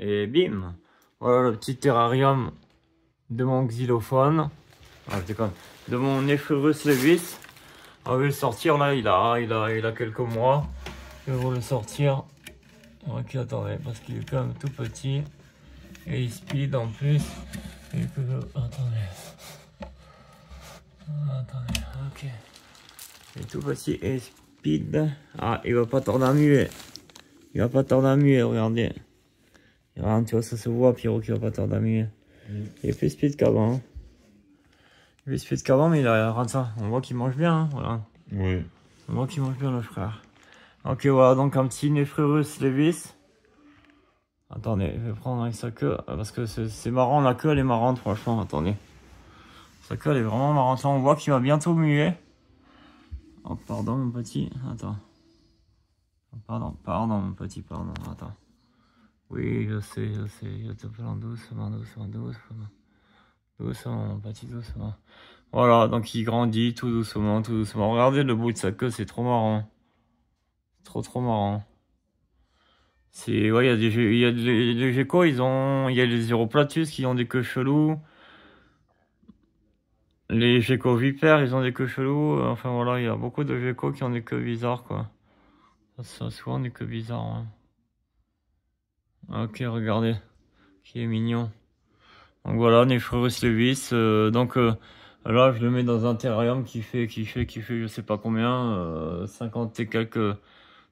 Et bim Voilà le petit terrarium de mon xylophone. Ah, de mon effreux levis. On ah, va le sortir là, il a, il a, il a quelques mois. Je vais le sortir. Ok, attendez, parce qu'il est quand même tout petit. Et il speed en plus. Et que Attendez. Attendez, ok. Il est tout petit et speed. Ah, il va pas t'en à Il va pas tourner à regardez tu vois, ça se voit, Pierrot qui va pas tarder à mieux. Mm. Il est plus speed qu'avant. Hein. Il est plus speed qu'avant, mais il a rien ça. On voit qu'il mange bien, hein, Oui. On voit qu'il mange bien, le frère. Ok, voilà, donc un petit Nefrurus Levis. Attendez, je vais prendre avec sa queue, parce que c'est marrant, la queue elle est marrante, franchement, attendez. Sa queue elle est vraiment marrante, on voit qu'il va bientôt muer. Oh, pardon mon petit, attends. Pardon, pardon mon petit, pardon, attends. Oui, je sais, je sais, je te parle doucement, doucement, doucement. Doucement, petit doucement. Voilà, donc il grandit tout doucement, tout doucement. Regardez le bout de sa queue, c'est trop marrant. Trop, trop marrant. C'est, ouais, il y a des, il geckos, ils ont, il y a les Uroplatus qui ont des queues cheloues. Les geckos vipères, ils ont des queues cheloues. Enfin voilà, il y a beaucoup de geckos qui ont des queues bizarres, quoi. Ça, souvent des queues bizarres, hein. Ok, regardez, qui est mignon. Donc voilà, Nephrurus levis. Euh, donc euh, là, je le mets dans un terrarium qui fait, qui fait, qui fait, je sais pas combien, euh, 50 et quelques,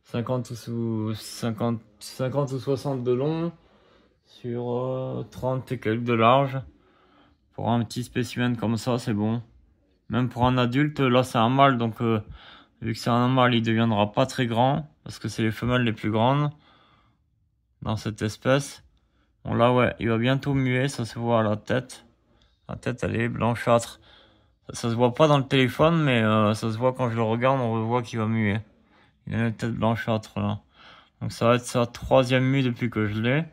50 ou 50, 50 ou 60 de long sur 30 euh, et quelques de large. Pour un petit spécimen comme ça, c'est bon. Même pour un adulte, là c'est un mâle, donc vu que c'est un mâle, il deviendra pas très grand parce que c'est les femelles les plus grandes dans cette espèce. Bon là ouais, il va bientôt muer, ça se voit à la tête. La tête elle est blanchâtre. Ça, se voit pas dans le téléphone, mais euh, ça se voit quand je le regarde, on voit qu'il va muer. Il a une tête blanchâtre là. Donc ça va être sa troisième mue depuis que je l'ai.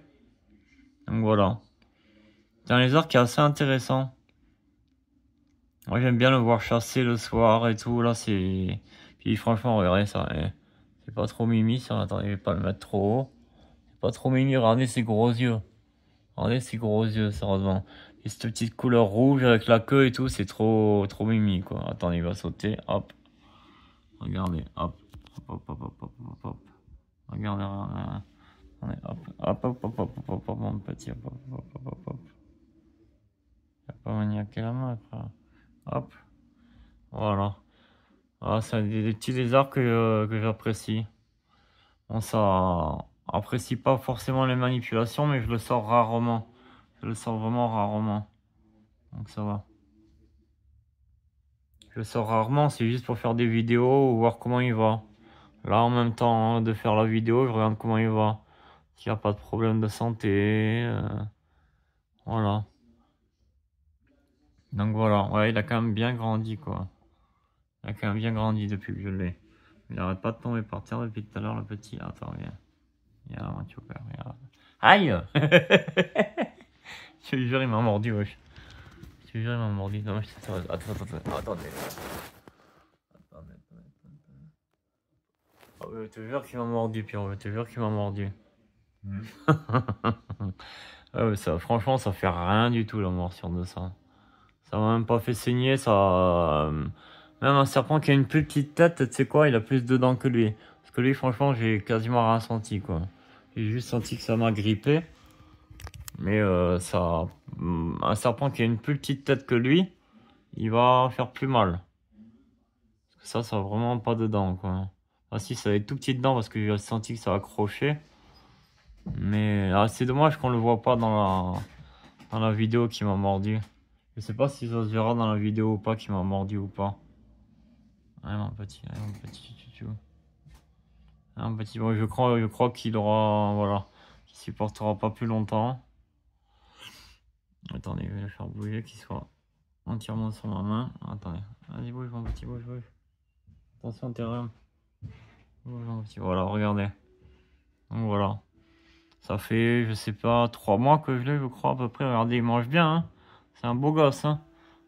Donc voilà. C'est un lézard qui est assez intéressant. Moi j'aime bien le voir chasser le soir et tout, là c'est... Puis franchement regardez ça, hein. c'est pas trop mimi, ça, attendez, je vais pas le mettre trop haut. Pas trop mignon, regardez ses gros yeux. Regardez ses gros yeux, sérieusement. Et cette petite couleur rouge avec la queue et tout, c'est trop, trop mimi, quoi. Attendez, il va sauter, hop. Regardez, hop. Hop, hop, hop, hop, hop, hop. Regardez, regardez. hop hop, hop, hop, hop, hop, hop, hop, mon petit, hop, hop, hop, hop, hop, hop. Il pas maniaquer la main, Hop. Voilà. Ah, c'est des, petits lézards que, que j'apprécie. Bon, ça apprécie pas forcément les manipulations, mais je le sors rarement. Je le sors vraiment rarement. Donc ça va. Je le sors rarement, c'est juste pour faire des vidéos ou voir comment il va. Là, en même temps hein, de faire la vidéo, je regarde comment il va. S'il n'y a pas de problème de santé. Euh, voilà. Donc voilà, ouais, il a quand même bien grandi, quoi. Il a quand même bien grandi depuis que je l'ai. Il n'arrête pas de tomber par terre depuis tout à l'heure, le petit. Attends, viens. Regarde, mon regarde. Aïe Je te jure, il m'a mordu, wesh. Je te jure, il m'a mordu. Non, mais attends, attends, attends, attendez. Attendez, oh, je te jure qu'il m'a mordu, Pierre. Je te jure qu'il m'a mordu. Franchement, hmm. ah, ça, franchement, ça fait rien du tout la morsure de ça. Ça m'a même pas fait saigner, ça. Euh, même un serpent qui a une plus petite tête, tu sais quoi, il a plus de dents que lui que lui, franchement, j'ai quasiment rien senti, quoi. J'ai juste senti que ça m'a grippé. Mais euh, ça, mm, un serpent qui a une plus petite tête que lui, il va faire plus mal. Parce que ça, ça a vraiment pas dedans, quoi. Ah si, ça avait tout petit dents parce que j'ai senti que ça accrochait. Mais ah, c'est dommage qu'on le voit pas dans la, dans la vidéo qui m'a mordu. Je sais pas si ça se verra dans la vidéo ou pas qui m'a mordu ou pas. Allez mon petit, allez petit un hein, bon, bah, je crois, je crois qu'il aura, voilà, qu'il supportera pas plus longtemps. Attendez, je vais le faire bouger, qu'il soit entièrement sur ma main. Attendez, vas-y bouge mon petit, bouge, bouge. Attention, terrain. Bouge voilà, regardez. voilà. Ça fait, je sais pas, trois mois que je l'ai, je crois, à peu près. Regardez, il mange bien. Hein. c'est un beau gosse. Hein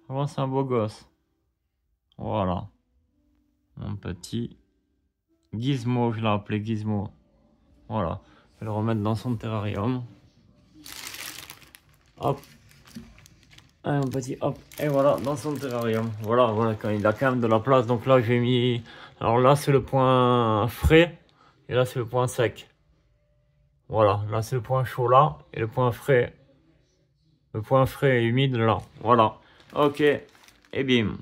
Vraiment, c'est un beau gosse. Voilà. Mon petit. Gizmo, je l'ai appelé Gizmo. Voilà. Je vais le remettre dans son terrarium. Hop. Un petit hop. Et voilà, dans son terrarium. Voilà, voilà, quand il a quand même de la place. Donc là, j'ai mis... Alors là, c'est le point frais. Et là, c'est le point sec. Voilà, là, c'est le point chaud là. Et le point frais... Le point frais et humide là. Voilà. Ok. Et bim.